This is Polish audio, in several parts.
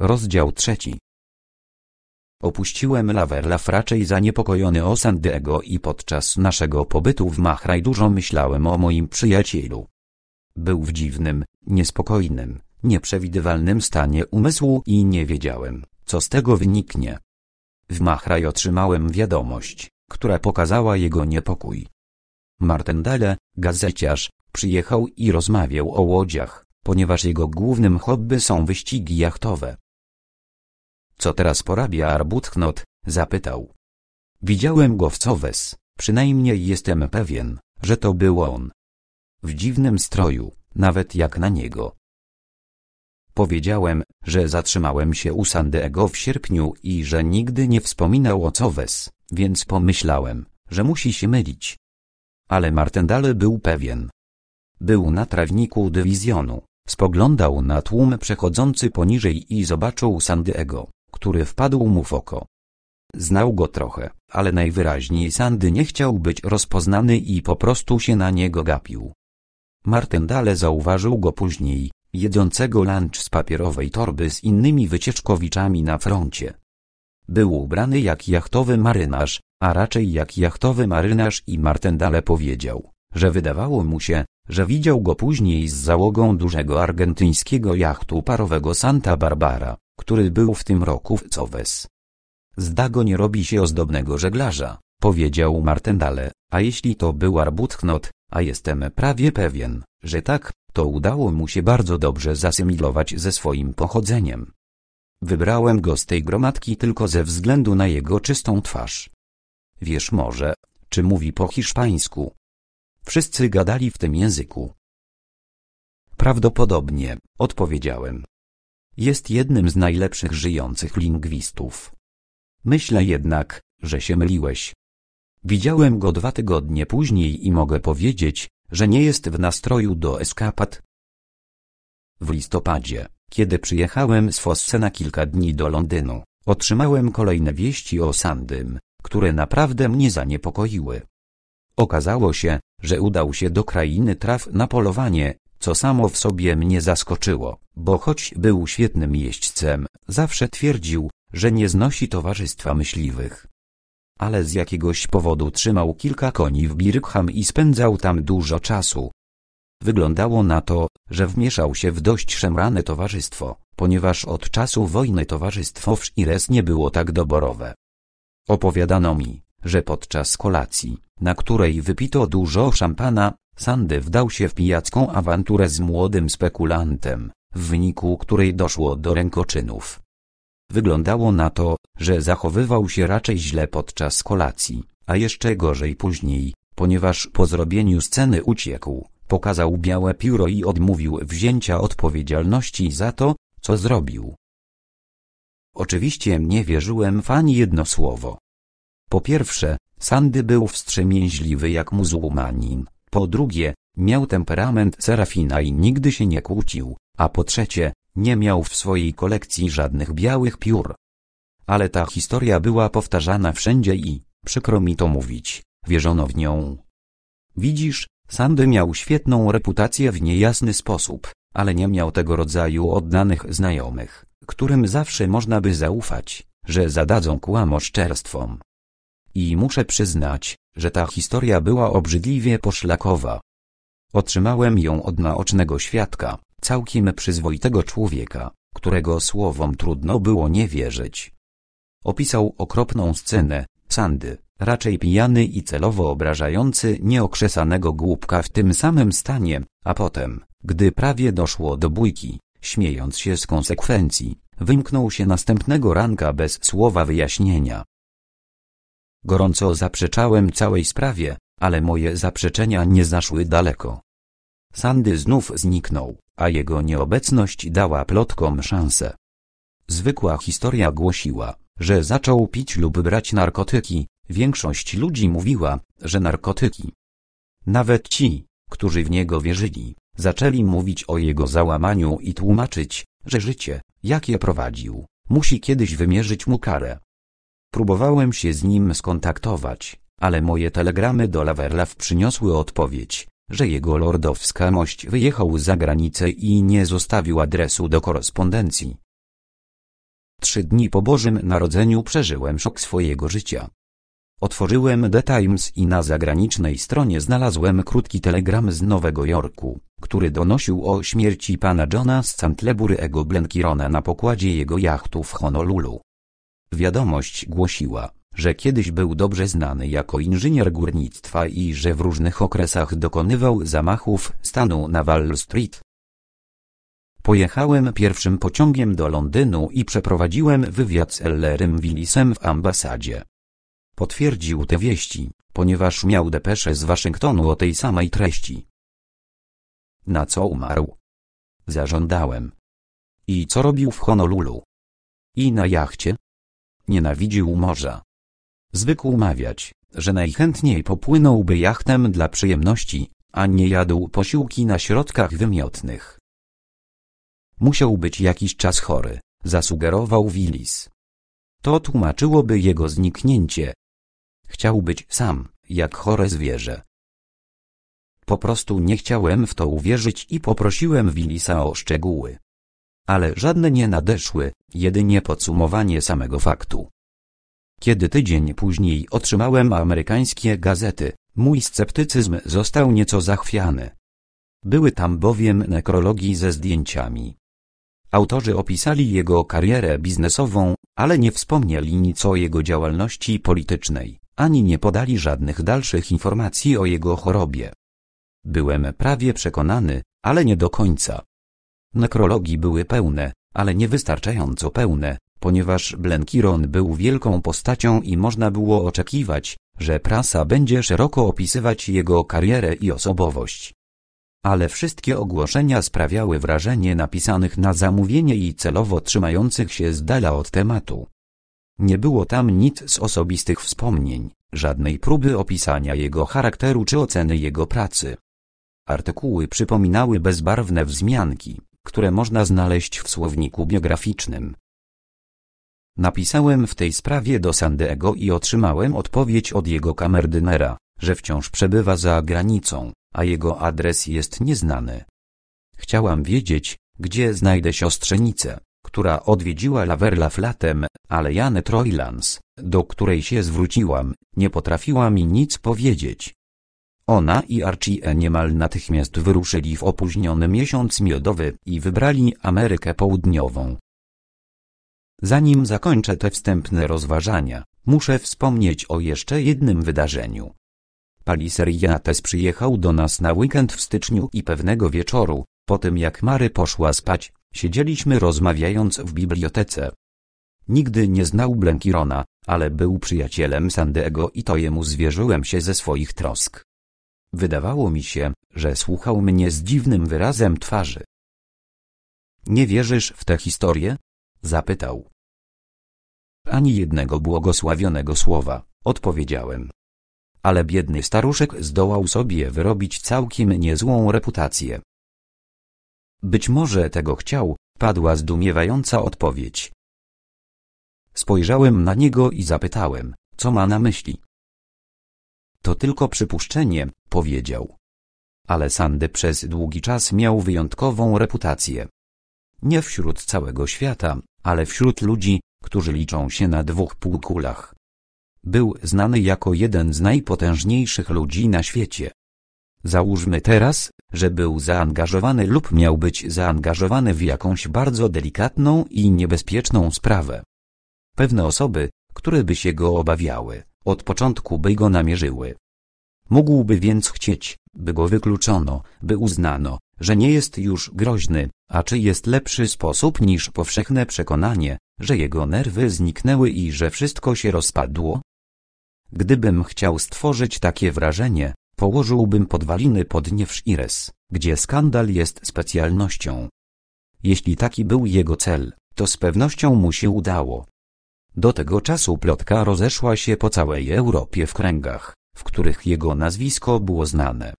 Rozdział trzeci. Opuściłem Laverlaf raczej zaniepokojony o San Diego i podczas naszego pobytu w Mahraj dużo myślałem o moim przyjacielu. Był w dziwnym, niespokojnym, nieprzewidywalnym stanie umysłu i nie wiedziałem, co z tego wyniknie. W Mahraj otrzymałem wiadomość, która pokazała jego niepokój. Martendale, gazeciarz, przyjechał i rozmawiał o łodziach, ponieważ jego głównym hobby są wyścigi jachtowe. Co teraz porabia Arbuthnot? zapytał. Widziałem go w Cowes, przynajmniej jestem pewien, że to był on. W dziwnym stroju, nawet jak na niego. Powiedziałem, że zatrzymałem się u Sandeego w sierpniu i że nigdy nie wspominał o Cowes, więc pomyślałem, że musi się mylić. Ale Martendale był pewien. Był na trawniku dywizjonu, spoglądał na tłum przechodzący poniżej i zobaczył Sandiego który wpadł mu w oko. Znał go trochę, ale najwyraźniej Sandy nie chciał być rozpoznany i po prostu się na niego gapił. Martin Dale zauważył go później, jedzącego lunch z papierowej torby z innymi wycieczkowiczami na froncie. Był ubrany jak jachtowy marynarz, a raczej jak jachtowy marynarz i Martin Dale powiedział, że wydawało mu się, że widział go później z załogą dużego argentyńskiego jachtu parowego Santa Barbara który był w tym roku w Cowes. Z Dago nie robi się ozdobnego żeglarza, powiedział Martendale, a jeśli to był Arbuthnot, a jestem prawie pewien, że tak, to udało mu się bardzo dobrze zasymilować ze swoim pochodzeniem. Wybrałem go z tej gromadki tylko ze względu na jego czystą twarz. Wiesz może, czy mówi po hiszpańsku? Wszyscy gadali w tym języku. Prawdopodobnie, odpowiedziałem, jest jednym z najlepszych żyjących lingwistów. Myślę jednak, że się myliłeś. Widziałem go dwa tygodnie później i mogę powiedzieć, że nie jest w nastroju do eskapad. W listopadzie, kiedy przyjechałem z Fosse na kilka dni do Londynu, otrzymałem kolejne wieści o Sandym, które naprawdę mnie zaniepokoiły. Okazało się, że udał się do krainy traw na polowanie co samo w sobie mnie zaskoczyło, bo choć był świetnym jeźdźcem, zawsze twierdził, że nie znosi towarzystwa myśliwych. Ale z jakiegoś powodu trzymał kilka koni w Birkham i spędzał tam dużo czasu. Wyglądało na to, że wmieszał się w dość szemrane towarzystwo, ponieważ od czasu wojny towarzystwo w Szires nie było tak doborowe. Opowiadano mi, że podczas kolacji, na której wypito dużo szampana, Sandy wdał się w pijacką awanturę z młodym spekulantem, w wyniku której doszło do rękoczynów. Wyglądało na to, że zachowywał się raczej źle podczas kolacji, a jeszcze gorzej później, ponieważ po zrobieniu sceny uciekł, pokazał białe pióro i odmówił wzięcia odpowiedzialności za to, co zrobił. Oczywiście nie wierzyłem fani jedno słowo. Po pierwsze, Sandy był wstrzemięźliwy jak muzułmanin, po drugie, miał temperament Serafina i nigdy się nie kłócił, a po trzecie, nie miał w swojej kolekcji żadnych białych piór. Ale ta historia była powtarzana wszędzie i, przykro mi to mówić, wierzono w nią. Widzisz, Sandy miał świetną reputację w niejasny sposób, ale nie miał tego rodzaju oddanych znajomych, którym zawsze można by zaufać, że zadadzą kłamoszczerstwom. I muszę przyznać, że ta historia była obrzydliwie poszlakowa. Otrzymałem ją od naocznego świadka, całkiem przyzwoitego człowieka, którego słowom trudno było nie wierzyć. Opisał okropną scenę, Sandy, raczej pijany i celowo obrażający nieokrzesanego głupka w tym samym stanie, a potem, gdy prawie doszło do bójki, śmiejąc się z konsekwencji, wymknął się następnego ranka bez słowa wyjaśnienia, Gorąco zaprzeczałem całej sprawie, ale moje zaprzeczenia nie zaszły daleko. Sandy znów zniknął, a jego nieobecność dała plotkom szansę. Zwykła historia głosiła, że zaczął pić lub brać narkotyki, większość ludzi mówiła, że narkotyki. Nawet ci, którzy w niego wierzyli, zaczęli mówić o jego załamaniu i tłumaczyć, że życie, jakie prowadził, musi kiedyś wymierzyć mu karę. Próbowałem się z nim skontaktować, ale moje telegramy do Laverlaw przyniosły odpowiedź, że jego lordowska mość wyjechał za granicę i nie zostawił adresu do korespondencji. Trzy dni po Bożym Narodzeniu przeżyłem szok swojego życia. Otworzyłem The Times i na zagranicznej stronie znalazłem krótki telegram z Nowego Jorku, który donosił o śmierci pana Johna z Santlebury'ego Blenkirona na pokładzie jego jachtu w Honolulu. Wiadomość głosiła, że kiedyś był dobrze znany jako inżynier górnictwa i że w różnych okresach dokonywał zamachów stanu na Wall Street. Pojechałem pierwszym pociągiem do Londynu i przeprowadziłem wywiad z Ellerym Willisem w ambasadzie. Potwierdził te wieści, ponieważ miał depesze z Waszyngtonu o tej samej treści. Na co umarł? Zażądałem. I co robił w Honolulu? I na jachcie? Nienawidził morza. Zwykł mawiać, że najchętniej popłynąłby jachtem dla przyjemności, a nie jadł posiłki na środkach wymiotnych. Musiał być jakiś czas chory, zasugerował Willis. To tłumaczyłoby jego zniknięcie. Chciał być sam, jak chore zwierzę. Po prostu nie chciałem w to uwierzyć i poprosiłem Willisa o szczegóły ale żadne nie nadeszły, jedynie podsumowanie samego faktu. Kiedy tydzień później otrzymałem amerykańskie gazety, mój sceptycyzm został nieco zachwiany. Były tam bowiem nekrologii ze zdjęciami. Autorzy opisali jego karierę biznesową, ale nie wspomnieli nic o jego działalności politycznej, ani nie podali żadnych dalszych informacji o jego chorobie. Byłem prawie przekonany, ale nie do końca, Nekrologii były pełne, ale niewystarczająco pełne, ponieważ Blenkiron był wielką postacią i można było oczekiwać, że prasa będzie szeroko opisywać jego karierę i osobowość. Ale wszystkie ogłoszenia sprawiały wrażenie napisanych na zamówienie i celowo trzymających się z dala od tematu. Nie było tam nic z osobistych wspomnień, żadnej próby opisania jego charakteru czy oceny jego pracy. Artykuły przypominały bezbarwne wzmianki, które można znaleźć w słowniku biograficznym. Napisałem w tej sprawie do Sandego i otrzymałem odpowiedź od jego kamerdynera, że wciąż przebywa za granicą, a jego adres jest nieznany. Chciałam wiedzieć, gdzie znajdę siostrzenicę, która odwiedziła Laverla flatem, ale Janet Roylans, do której się zwróciłam, nie potrafiła mi nic powiedzieć. Ona i Archie e. niemal natychmiast wyruszyli w opóźniony miesiąc miodowy i wybrali Amerykę Południową. Zanim zakończę te wstępne rozważania, muszę wspomnieć o jeszcze jednym wydarzeniu. Palisser Yates przyjechał do nas na weekend w styczniu i pewnego wieczoru, po tym jak Mary poszła spać, siedzieliśmy rozmawiając w bibliotece. Nigdy nie znał Blenkirona, ale był przyjacielem Sandego i to jemu zwierzyłem się ze swoich trosk. Wydawało mi się, że słuchał mnie z dziwnym wyrazem twarzy. Nie wierzysz w tę historię? zapytał. Ani jednego błogosławionego słowa, odpowiedziałem. Ale biedny staruszek zdołał sobie wyrobić całkiem niezłą reputację. Być może tego chciał, padła zdumiewająca odpowiedź. Spojrzałem na niego i zapytałem, co ma na myśli. To tylko przypuszczenie, powiedział. Ale Sandy przez długi czas miał wyjątkową reputację. Nie wśród całego świata, ale wśród ludzi, którzy liczą się na dwóch półkulach. Był znany jako jeden z najpotężniejszych ludzi na świecie. Załóżmy teraz, że był zaangażowany lub miał być zaangażowany w jakąś bardzo delikatną i niebezpieczną sprawę. Pewne osoby, które by się go obawiały, od początku by go namierzyły. Mógłby więc chcieć, by go wykluczono, by uznano, że nie jest już groźny, a czy jest lepszy sposób niż powszechne przekonanie, że jego nerwy zniknęły i że wszystko się rozpadło? Gdybym chciał stworzyć takie wrażenie, położyłbym podwaliny pod niewsz gdzie skandal jest specjalnością. Jeśli taki był jego cel, to z pewnością mu się udało. Do tego czasu plotka rozeszła się po całej Europie w kręgach, w których jego nazwisko było znane.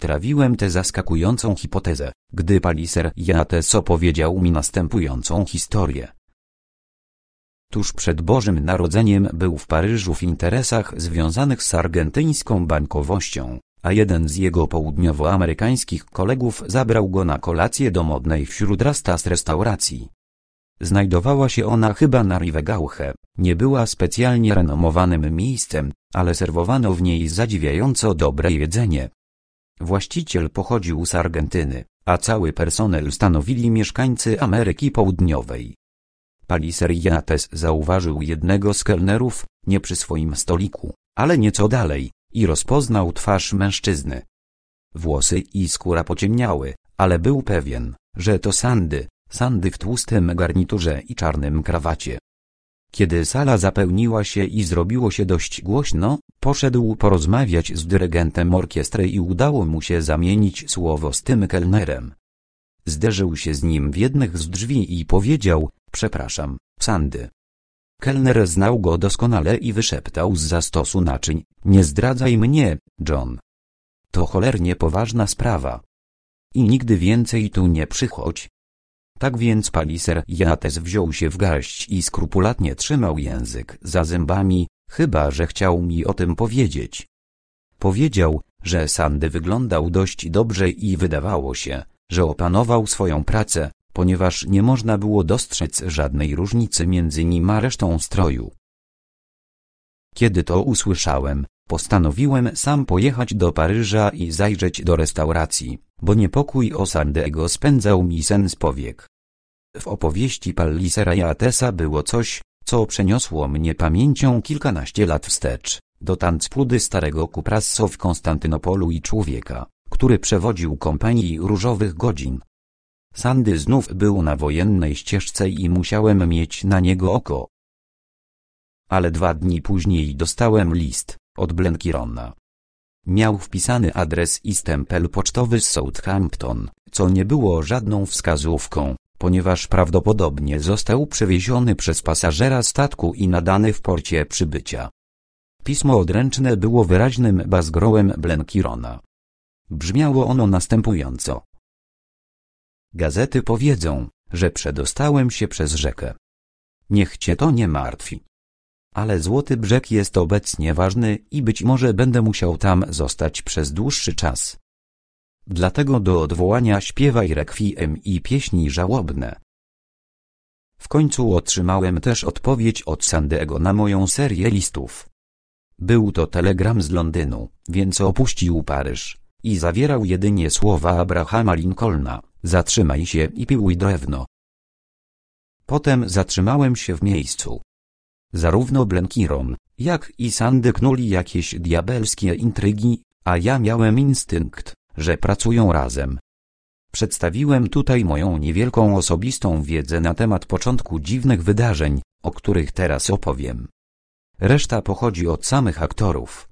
Trawiłem tę zaskakującą hipotezę, gdy Paliser Jates opowiedział mi następującą historię. Tuż przed Bożym Narodzeniem był w Paryżu w interesach związanych z argentyńską bankowością, a jeden z jego południowoamerykańskich kolegów zabrał go na kolację do modnej wśród rastas restauracji, Znajdowała się ona chyba na Rivegauche, nie była specjalnie renomowanym miejscem, ale serwowano w niej zadziwiająco dobre jedzenie. Właściciel pochodził z Argentyny, a cały personel stanowili mieszkańcy Ameryki Południowej. Yates zauważył jednego z kelnerów, nie przy swoim stoliku, ale nieco dalej, i rozpoznał twarz mężczyzny. Włosy i skóra pociemniały, ale był pewien, że to Sandy, Sandy w tłustym garniturze i czarnym krawacie. Kiedy sala zapełniła się i zrobiło się dość głośno, poszedł porozmawiać z dyrygentem orkiestry i udało mu się zamienić słowo z tym kelnerem. Zderzył się z nim w jednych z drzwi i powiedział, przepraszam, Sandy. Kelner znał go doskonale i wyszeptał z zastosu naczyń, nie zdradzaj mnie, John. To cholernie poważna sprawa. I nigdy więcej tu nie przychodź, tak więc Paliser Jates wziął się w garść i skrupulatnie trzymał język za zębami, chyba że chciał mi o tym powiedzieć. Powiedział, że Sandy wyglądał dość dobrze i wydawało się, że opanował swoją pracę, ponieważ nie można było dostrzec żadnej różnicy między nim a resztą stroju. Kiedy to usłyszałem, postanowiłem sam pojechać do Paryża i zajrzeć do restauracji, bo niepokój o Sandego spędzał mi sen z powiek. W opowieści Pallisera i było coś, co przeniosło mnie pamięcią kilkanaście lat wstecz, do tancpudy starego Kuprasso w Konstantynopolu i człowieka, który przewodził kompanii różowych godzin. Sandy znów był na wojennej ścieżce i musiałem mieć na niego oko. Ale dwa dni później dostałem list, od Blenkirona. Miał wpisany adres i stempel pocztowy z Southampton, co nie było żadną wskazówką ponieważ prawdopodobnie został przewieziony przez pasażera statku i nadany w porcie przybycia. Pismo odręczne było wyraźnym bazgrołem Blenkirona. Brzmiało ono następująco. Gazety powiedzą, że przedostałem się przez rzekę. Niech cię to nie martwi. Ale Złoty Brzeg jest obecnie ważny i być może będę musiał tam zostać przez dłuższy czas. Dlatego do odwołania śpiewaj rekwiem i pieśni żałobne. W końcu otrzymałem też odpowiedź od Sandego na moją serię listów. Był to telegram z Londynu, więc opuścił Paryż i zawierał jedynie słowa Abrahama Lincolna: Zatrzymaj się i piłuj drewno. Potem zatrzymałem się w miejscu. Zarówno Blenkiron, jak i Sandy knuli jakieś diabelskie intrygi, a ja miałem instynkt, że pracują razem. Przedstawiłem tutaj moją niewielką osobistą wiedzę na temat początku dziwnych wydarzeń, o których teraz opowiem. Reszta pochodzi od samych aktorów.